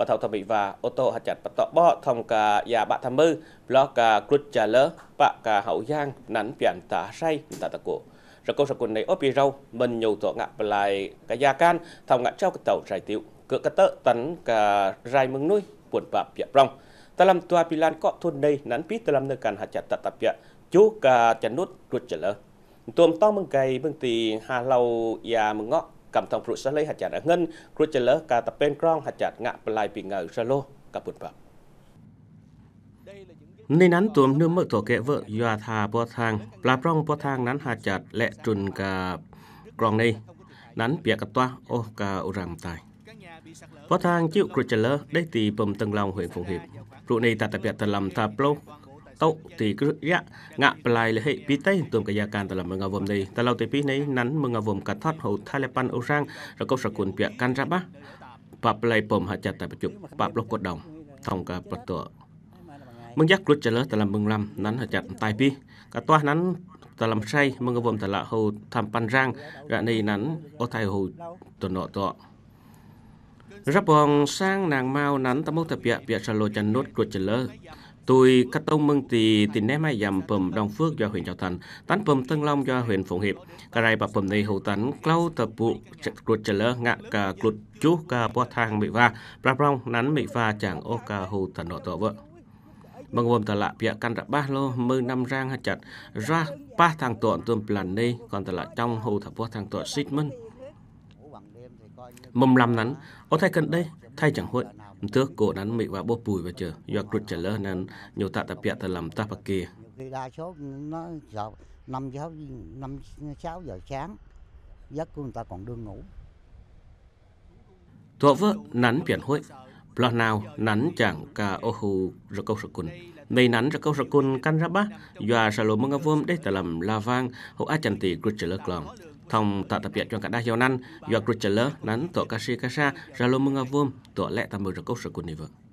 và thầu thẩm mỹ và ô tô hạt chặt và tọ bọ thông cả nhà dạ bà tham mưu lo cả cút trà lỡ bà cả hậu giang nắn biển tả say tả tạc cổ rồi câu sở quân này ốp râu mình nhiều tổ ngạc lại cả gia can thông ngạc trao cái tàu rải tiêu cửa cái tớ tấn cả rải mừng nuôi buồn bạp bịa rong ta làm tòa pi lan có thôn đây nắn pít ta làm nơi càn hạt chặt tả tạp bịa chú cả chân nút cút trà lỡ tuồng to mừng cày mừng tì hà lâu và mừng ngọ กำทองพรุสเลยหัดจัดเงินครุจเลิกกาตะเป็นก ậ p bên ัด n hạt chặt ngạ lại bị n g กับ l ุ cả b ับ b ạ นั้นตัวนึกเมื่อตัวแกะเวอร์ยาทาปอทางปลาปร้องปอทางนั้นหดจัดและจุนกับกรองในนั้นเปียกกับตัวโอกาอุรังตายปอทางจิ้วครุจเลกได้ตีปมตึงลองหวยฟงหิบปรุในตาตะเปียตะลำตาปล้กតុទីគ្រឹះយៈងាក់ប្លាយលហិពីតេទុំកាយាកានតឡំងវមនេះតឡៅទីពីនេះណាន់មងវមកថាត់ហូថៃលប៉ាន់អូរ៉ាំងរកបសគុណពាក់កាន់រាប់បាប្លាយពមហចាត់តែបញ្ចុបាប្លុកកដងថងកាប្រតមងយ៉ាក់គ្រុចចលតឡំមងរាំណាន់ហចាត់តៃពីកាតោះណាន់តឡំឆៃមងវមតឡហូថាំប៉ាន់រាំងរ៉នេះណាន់អូថៃហូតណតោรับรองสร้างนางเมานั้นตะมุตะเปียเปียชะโลจันนุดกรวดเจเล Tôi cách tông mừng thì tì ném hai dầm phẩm Đông Phước do huyện Châu Thành, tán phẩm Tân Long do huyện Phụng Hiệp. Cả này bà phẩm này hậu tán clau tập vụ cột trở lỡ ngạ cả cột chú cả bó thang bị va, bà rong nắn bị va chẳng ô cả hậu tán nọ tổ vợ. Bằng vâng, gồm tà lạ bịa căn rạ ba lô mơ năm rang hạt chặt ra ba thang tuộn tuôn plan đi, còn tà lạ trong hậu thập bó thang tuộn xích mân mầm làm nắn ở thay cận đây thay chẳng hội tước cổ nắn mị và bố bùi và chờ do cột trả lời nên nhiều tạ tập thật làm ta bạc kia đa số nó giờ năm giờ năm sáu giờ sáng giấc của người ta còn đương ngủ thọ vợ nắn biển hội lo nào nắn chẳng cả ô hù rồi câu rồi quần, này nắn rồi câu rồi quần căn ra bá doa sa lô mông vôm để ta làm la vang hậu a chẳng tỷ cột trả lời còn thông ta tập viện cho cả đa hiệu năng do Gricheler nắn tổ ca sĩ ra lô mưng a vuông tổ lệ ta mơ ra cốc sở của nì vợ